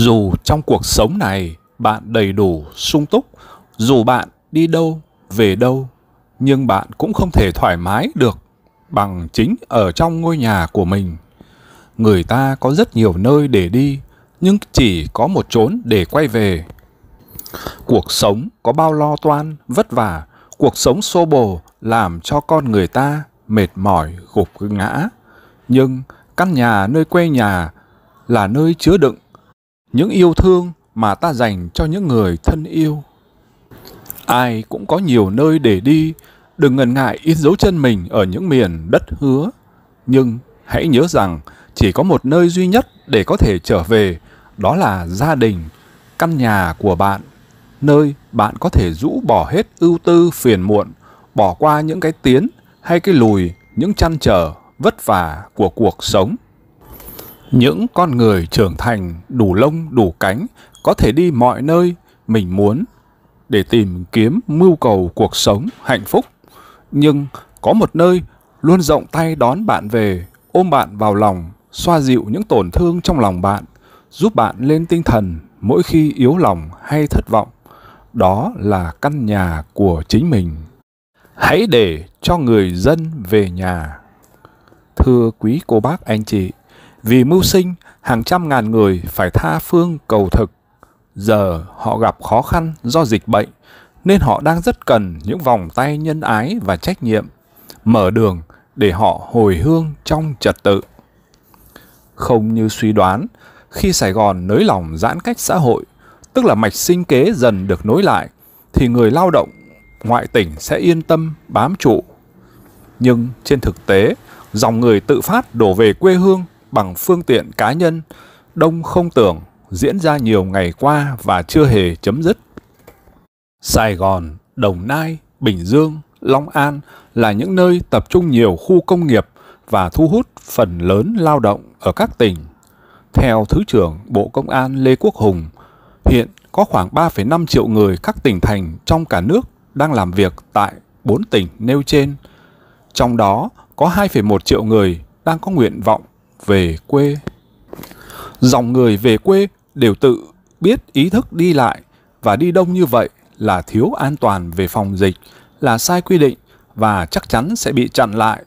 Dù trong cuộc sống này bạn đầy đủ, sung túc, dù bạn đi đâu, về đâu, nhưng bạn cũng không thể thoải mái được bằng chính ở trong ngôi nhà của mình. Người ta có rất nhiều nơi để đi, nhưng chỉ có một chốn để quay về. Cuộc sống có bao lo toan, vất vả, cuộc sống xô bồ làm cho con người ta mệt mỏi, gục ngã. Nhưng căn nhà nơi quê nhà là nơi chứa đựng những yêu thương mà ta dành cho những người thân yêu. Ai cũng có nhiều nơi để đi, đừng ngần ngại in dấu chân mình ở những miền đất hứa. Nhưng hãy nhớ rằng chỉ có một nơi duy nhất để có thể trở về, đó là gia đình, căn nhà của bạn, nơi bạn có thể rũ bỏ hết ưu tư phiền muộn, bỏ qua những cái tiến hay cái lùi, những chăn trở vất vả của cuộc sống. Những con người trưởng thành đủ lông đủ cánh có thể đi mọi nơi mình muốn để tìm kiếm mưu cầu cuộc sống hạnh phúc. Nhưng có một nơi luôn rộng tay đón bạn về, ôm bạn vào lòng, xoa dịu những tổn thương trong lòng bạn, giúp bạn lên tinh thần mỗi khi yếu lòng hay thất vọng. Đó là căn nhà của chính mình. Hãy để cho người dân về nhà. Thưa quý cô bác anh chị, vì mưu sinh, hàng trăm ngàn người phải tha phương cầu thực. Giờ họ gặp khó khăn do dịch bệnh, nên họ đang rất cần những vòng tay nhân ái và trách nhiệm, mở đường để họ hồi hương trong trật tự. Không như suy đoán, khi Sài Gòn nới lỏng giãn cách xã hội, tức là mạch sinh kế dần được nối lại, thì người lao động ngoại tỉnh sẽ yên tâm bám trụ. Nhưng trên thực tế, dòng người tự phát đổ về quê hương bằng phương tiện cá nhân đông không tưởng diễn ra nhiều ngày qua và chưa hề chấm dứt. Sài Gòn, Đồng Nai, Bình Dương, Long An là những nơi tập trung nhiều khu công nghiệp và thu hút phần lớn lao động ở các tỉnh. Theo Thứ trưởng Bộ Công an Lê Quốc Hùng, hiện có khoảng 3,5 triệu người các tỉnh thành trong cả nước đang làm việc tại 4 tỉnh nêu trên. Trong đó có 2,1 triệu người đang có nguyện vọng về quê. Dòng người về quê đều tự biết ý thức đi lại và đi đông như vậy là thiếu an toàn về phòng dịch, là sai quy định và chắc chắn sẽ bị chặn lại.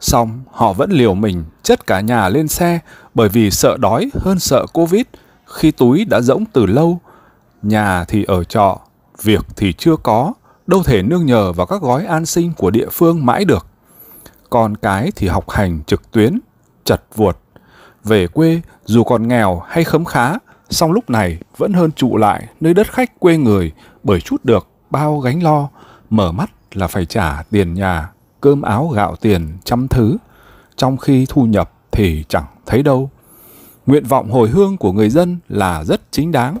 Xong, họ vẫn liều mình chất cả nhà lên xe bởi vì sợ đói hơn sợ Covid khi túi đã rỗng từ lâu. Nhà thì ở trọ, việc thì chưa có, đâu thể nương nhờ vào các gói an sinh của địa phương mãi được. Còn cái thì học hành trực tuyến chật vuột. Về quê, dù còn nghèo hay khấm khá, song lúc này vẫn hơn trụ lại nơi đất khách quê người bởi chút được bao gánh lo, mở mắt là phải trả tiền nhà, cơm áo gạo tiền trăm thứ, trong khi thu nhập thì chẳng thấy đâu. Nguyện vọng hồi hương của người dân là rất chính đáng.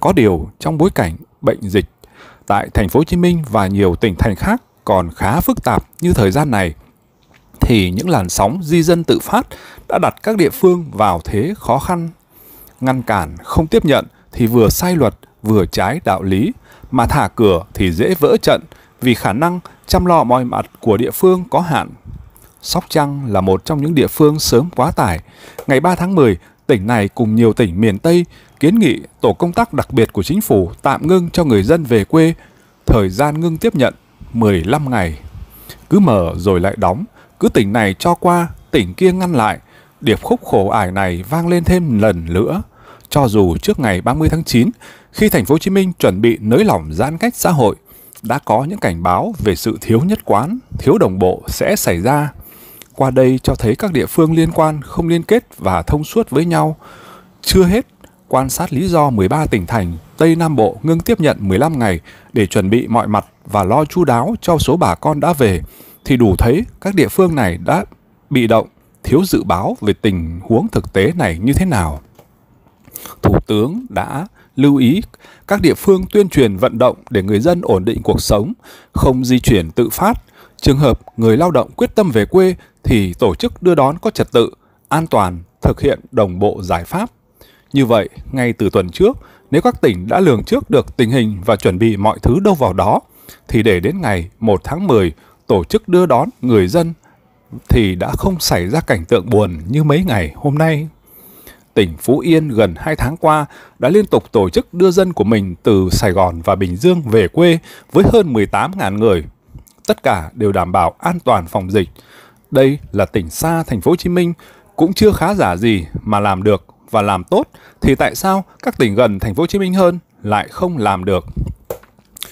Có điều trong bối cảnh bệnh dịch tại thành phố Hồ Chí Minh và nhiều tỉnh thành khác còn khá phức tạp như thời gian này, thì những làn sóng di dân tự phát đã đặt các địa phương vào thế khó khăn. Ngăn cản, không tiếp nhận thì vừa sai luật, vừa trái đạo lý, mà thả cửa thì dễ vỡ trận vì khả năng chăm lo mọi mặt của địa phương có hạn. Sóc Trăng là một trong những địa phương sớm quá tải. Ngày 3 tháng 10, tỉnh này cùng nhiều tỉnh miền Tây kiến nghị tổ công tác đặc biệt của chính phủ tạm ngưng cho người dân về quê, thời gian ngưng tiếp nhận 15 ngày. Cứ mở rồi lại đóng, cứ tỉnh này cho qua, tỉnh kia ngăn lại. Điệp khúc khổ ải này vang lên thêm lần nữa. Cho dù trước ngày 30 tháng 9, khi thành phố Hồ Chí Minh chuẩn bị nới lỏng giãn cách xã hội, đã có những cảnh báo về sự thiếu nhất quán, thiếu đồng bộ sẽ xảy ra. Qua đây cho thấy các địa phương liên quan không liên kết và thông suốt với nhau. Chưa hết, quan sát lý do 13 tỉnh thành Tây Nam Bộ ngưng tiếp nhận 15 ngày để chuẩn bị mọi mặt và lo chu đáo cho số bà con đã về thì đủ thấy các địa phương này đã bị động, thiếu dự báo về tình huống thực tế này như thế nào. Thủ tướng đã lưu ý các địa phương tuyên truyền vận động để người dân ổn định cuộc sống, không di chuyển tự phát. Trường hợp người lao động quyết tâm về quê thì tổ chức đưa đón có trật tự, an toàn, thực hiện đồng bộ giải pháp. Như vậy, ngay từ tuần trước, nếu các tỉnh đã lường trước được tình hình và chuẩn bị mọi thứ đâu vào đó, thì để đến ngày 1 tháng 10, tổ chức đưa đón người dân thì đã không xảy ra cảnh tượng buồn như mấy ngày hôm nay. Tỉnh Phú Yên gần 2 tháng qua đã liên tục tổ chức đưa dân của mình từ Sài Gòn và Bình Dương về quê với hơn 18.000 người. Tất cả đều đảm bảo an toàn phòng dịch. Đây là tỉnh xa thành phố Hồ Chí Minh cũng chưa khá giả gì mà làm được và làm tốt thì tại sao các tỉnh gần thành phố Hồ Chí Minh hơn lại không làm được?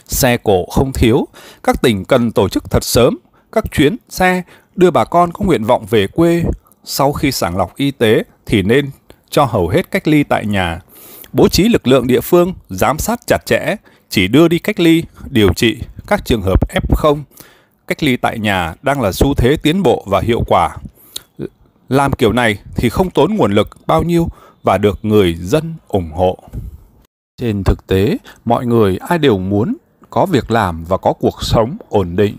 Xe cổ không thiếu, các tỉnh cần tổ chức thật sớm các chuyến xe đưa bà con có nguyện vọng về quê. Sau khi sàng lọc y tế thì nên cho hầu hết cách ly tại nhà. Bố trí lực lượng địa phương giám sát chặt chẽ, chỉ đưa đi cách ly, điều trị các trường hợp F0. Cách ly tại nhà đang là xu thế tiến bộ và hiệu quả. Làm kiểu này thì không tốn nguồn lực bao nhiêu và được người dân ủng hộ. Trên thực tế, mọi người ai đều muốn có việc làm và có cuộc sống ổn định.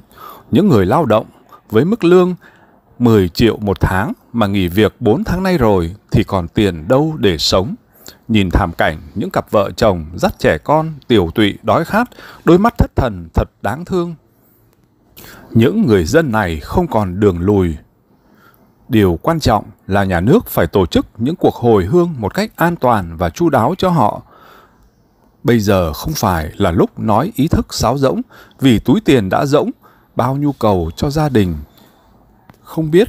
Những người lao động với mức lương 10 triệu một tháng mà nghỉ việc 4 tháng nay rồi thì còn tiền đâu để sống. Nhìn thảm cảnh những cặp vợ chồng dắt trẻ con tiểu tụy đói khát, đôi mắt thất thần thật đáng thương. Những người dân này không còn đường lùi. Điều quan trọng là nhà nước phải tổ chức những cuộc hồi hương một cách an toàn và chu đáo cho họ Bây giờ không phải là lúc nói ý thức sáo rỗng vì túi tiền đã rỗng, bao nhu cầu cho gia đình. Không biết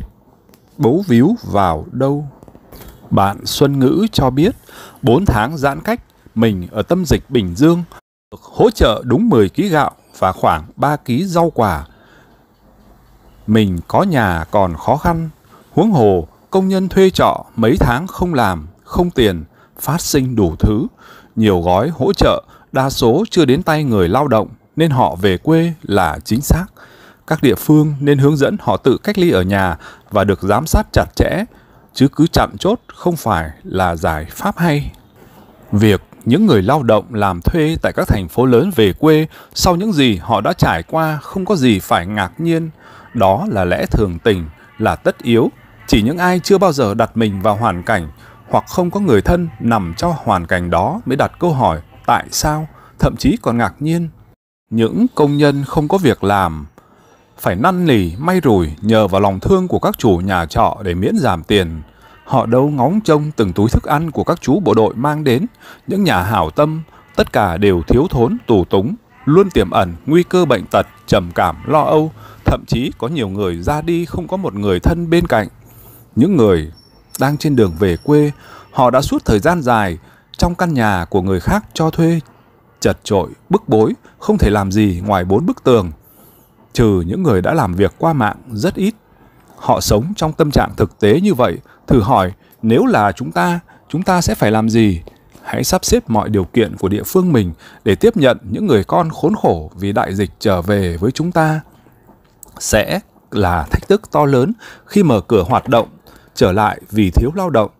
bấu víu vào đâu. Bạn Xuân Ngữ cho biết 4 tháng giãn cách mình ở tâm dịch Bình Dương được hỗ trợ đúng 10 kg gạo và khoảng 3 kg rau quả. Mình có nhà còn khó khăn, huống hồ công nhân thuê trọ mấy tháng không làm, không tiền, phát sinh đủ thứ nhiều gói hỗ trợ, đa số chưa đến tay người lao động nên họ về quê là chính xác. Các địa phương nên hướng dẫn họ tự cách ly ở nhà và được giám sát chặt chẽ, chứ cứ chặn chốt không phải là giải pháp hay. Việc những người lao động làm thuê tại các thành phố lớn về quê sau những gì họ đã trải qua không có gì phải ngạc nhiên. Đó là lẽ thường tình, là tất yếu. Chỉ những ai chưa bao giờ đặt mình vào hoàn cảnh hoặc không có người thân nằm trong hoàn cảnh đó mới đặt câu hỏi tại sao, thậm chí còn ngạc nhiên. Những công nhân không có việc làm phải năn nỉ may rủi nhờ vào lòng thương của các chủ nhà trọ để miễn giảm tiền. Họ đâu ngóng trông từng túi thức ăn của các chú bộ đội mang đến, những nhà hảo tâm, tất cả đều thiếu thốn, tù túng, luôn tiềm ẩn nguy cơ bệnh tật, trầm cảm, lo âu, thậm chí có nhiều người ra đi không có một người thân bên cạnh. Những người đang trên đường về quê, họ đã suốt thời gian dài trong căn nhà của người khác cho thuê, chật trội, bức bối, không thể làm gì ngoài bốn bức tường. Trừ những người đã làm việc qua mạng rất ít. Họ sống trong tâm trạng thực tế như vậy, thử hỏi nếu là chúng ta, chúng ta sẽ phải làm gì? Hãy sắp xếp mọi điều kiện của địa phương mình để tiếp nhận những người con khốn khổ vì đại dịch trở về với chúng ta. Sẽ là thách thức to lớn khi mở cửa hoạt động trở lại vì thiếu lao động.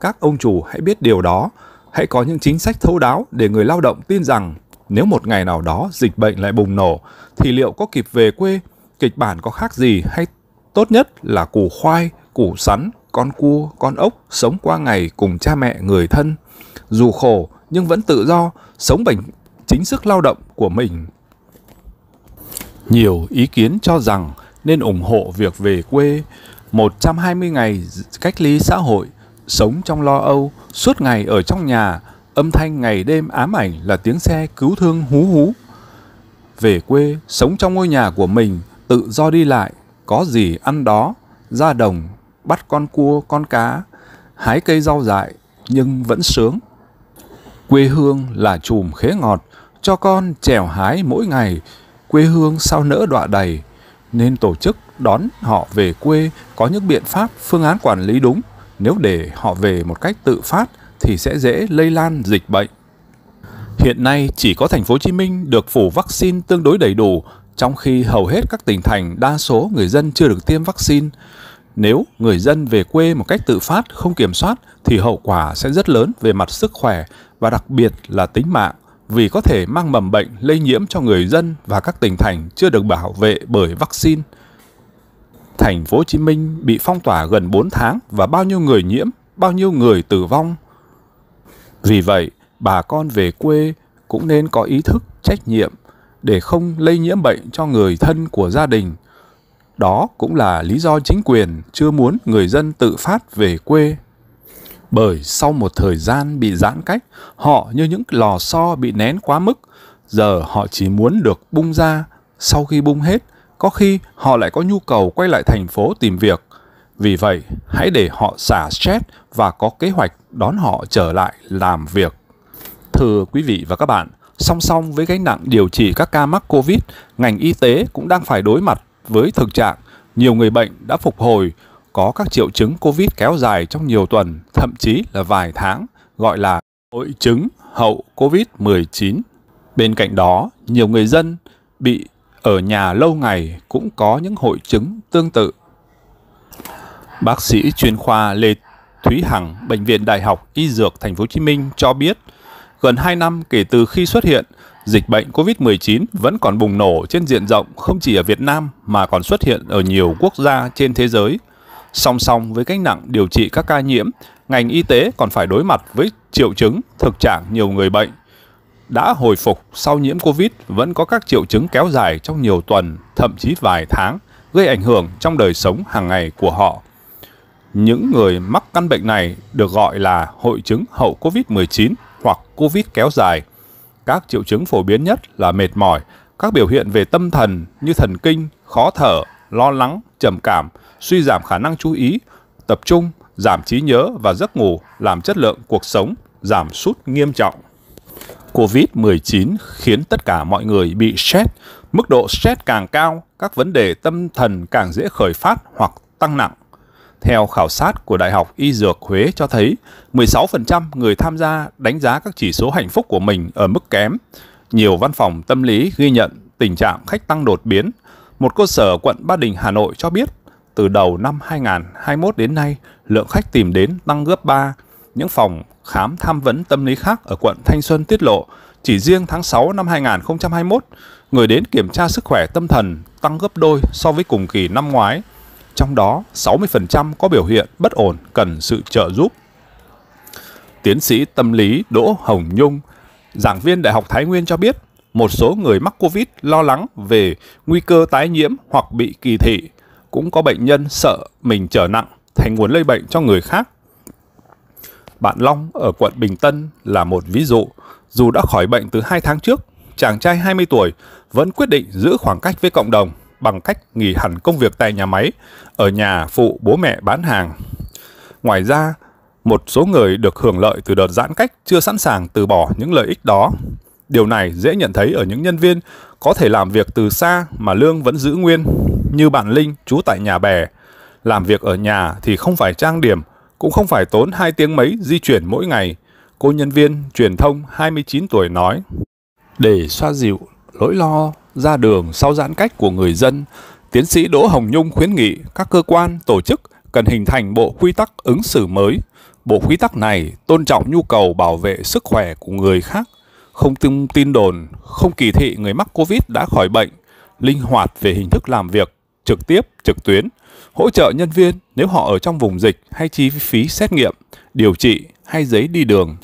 Các ông chủ hãy biết điều đó, hãy có những chính sách thấu đáo để người lao động tin rằng nếu một ngày nào đó dịch bệnh lại bùng nổ thì liệu có kịp về quê, kịch bản có khác gì hay tốt nhất là củ khoai, củ sắn, con cua, con ốc sống qua ngày cùng cha mẹ người thân. Dù khổ nhưng vẫn tự do, sống bằng chính sức lao động của mình. Nhiều ý kiến cho rằng nên ủng hộ việc về quê 120 ngày cách ly xã hội, sống trong lo âu, suốt ngày ở trong nhà, âm thanh ngày đêm ám ảnh là tiếng xe cứu thương hú hú. Về quê, sống trong ngôi nhà của mình, tự do đi lại, có gì ăn đó, ra đồng, bắt con cua, con cá, hái cây rau dại, nhưng vẫn sướng. Quê hương là chùm khế ngọt, cho con chèo hái mỗi ngày, quê hương sao nỡ đọa đầy, nên tổ chức đón họ về quê có những biện pháp, phương án quản lý đúng. Nếu để họ về một cách tự phát thì sẽ dễ lây lan dịch bệnh. Hiện nay chỉ có thành phố Hồ Chí Minh được phủ vaccine tương đối đầy đủ, trong khi hầu hết các tỉnh thành đa số người dân chưa được tiêm vaccine. Nếu người dân về quê một cách tự phát, không kiểm soát thì hậu quả sẽ rất lớn về mặt sức khỏe và đặc biệt là tính mạng vì có thể mang mầm bệnh lây nhiễm cho người dân và các tỉnh thành chưa được bảo vệ bởi vaccine. Thành phố Hồ Chí Minh bị phong tỏa gần 4 tháng và bao nhiêu người nhiễm, bao nhiêu người tử vong. Vì vậy, bà con về quê cũng nên có ý thức trách nhiệm để không lây nhiễm bệnh cho người thân của gia đình. Đó cũng là lý do chính quyền chưa muốn người dân tự phát về quê. Bởi sau một thời gian bị giãn cách, họ như những lò xo bị nén quá mức, giờ họ chỉ muốn được bung ra, sau khi bung hết – có khi họ lại có nhu cầu quay lại thành phố tìm việc. Vì vậy, hãy để họ xả stress và có kế hoạch đón họ trở lại làm việc. Thưa quý vị và các bạn, song song với gánh nặng điều trị các ca mắc Covid, ngành y tế cũng đang phải đối mặt với thực trạng nhiều người bệnh đã phục hồi có các triệu chứng Covid kéo dài trong nhiều tuần, thậm chí là vài tháng, gọi là hội chứng hậu Covid-19. Bên cạnh đó, nhiều người dân bị ở nhà lâu ngày cũng có những hội chứng tương tự. Bác sĩ chuyên khoa Lê Thúy Hằng, Bệnh viện Đại học Y Dược Thành phố Hồ Chí Minh cho biết, gần 2 năm kể từ khi xuất hiện, dịch bệnh COVID-19 vẫn còn bùng nổ trên diện rộng không chỉ ở Việt Nam mà còn xuất hiện ở nhiều quốc gia trên thế giới. Song song với cách nặng điều trị các ca nhiễm, ngành y tế còn phải đối mặt với triệu chứng, thực trạng nhiều người bệnh đã hồi phục sau nhiễm Covid vẫn có các triệu chứng kéo dài trong nhiều tuần, thậm chí vài tháng, gây ảnh hưởng trong đời sống hàng ngày của họ. Những người mắc căn bệnh này được gọi là hội chứng hậu Covid-19 hoặc Covid kéo dài. Các triệu chứng phổ biến nhất là mệt mỏi, các biểu hiện về tâm thần như thần kinh, khó thở, lo lắng, trầm cảm, suy giảm khả năng chú ý, tập trung, giảm trí nhớ và giấc ngủ làm chất lượng cuộc sống giảm sút nghiêm trọng. COVID-19 khiến tất cả mọi người bị stress. Mức độ stress càng cao, các vấn đề tâm thần càng dễ khởi phát hoặc tăng nặng. Theo khảo sát của Đại học Y Dược Huế cho thấy, 16% người tham gia đánh giá các chỉ số hạnh phúc của mình ở mức kém. Nhiều văn phòng tâm lý ghi nhận tình trạng khách tăng đột biến. Một cơ sở quận Ba Đình, Hà Nội cho biết, từ đầu năm 2021 đến nay, lượng khách tìm đến tăng gấp 3, những phòng khám tham vấn tâm lý khác ở quận Thanh Xuân tiết lộ, chỉ riêng tháng 6 năm 2021, người đến kiểm tra sức khỏe tâm thần tăng gấp đôi so với cùng kỳ năm ngoái. Trong đó, 60% có biểu hiện bất ổn cần sự trợ giúp. Tiến sĩ tâm lý Đỗ Hồng Nhung, giảng viên Đại học Thái Nguyên cho biết, một số người mắc Covid lo lắng về nguy cơ tái nhiễm hoặc bị kỳ thị. Cũng có bệnh nhân sợ mình trở nặng thành nguồn lây bệnh cho người khác bạn Long ở quận Bình Tân là một ví dụ. Dù đã khỏi bệnh từ 2 tháng trước, chàng trai 20 tuổi vẫn quyết định giữ khoảng cách với cộng đồng bằng cách nghỉ hẳn công việc tại nhà máy, ở nhà phụ bố mẹ bán hàng. Ngoài ra, một số người được hưởng lợi từ đợt giãn cách chưa sẵn sàng từ bỏ những lợi ích đó. Điều này dễ nhận thấy ở những nhân viên có thể làm việc từ xa mà lương vẫn giữ nguyên, như bạn Linh trú tại nhà bè. Làm việc ở nhà thì không phải trang điểm cũng không phải tốn hai tiếng mấy di chuyển mỗi ngày, cô nhân viên truyền thông 29 tuổi nói. Để xoa dịu nỗi lo ra đường sau giãn cách của người dân, tiến sĩ Đỗ Hồng Nhung khuyến nghị các cơ quan, tổ chức cần hình thành bộ quy tắc ứng xử mới. Bộ quy tắc này tôn trọng nhu cầu bảo vệ sức khỏe của người khác, không tin đồn, không kỳ thị người mắc Covid đã khỏi bệnh, linh hoạt về hình thức làm việc, trực tiếp, trực tuyến, hỗ trợ nhân viên nếu họ ở trong vùng dịch hay chi phí xét nghiệm, điều trị hay giấy đi đường.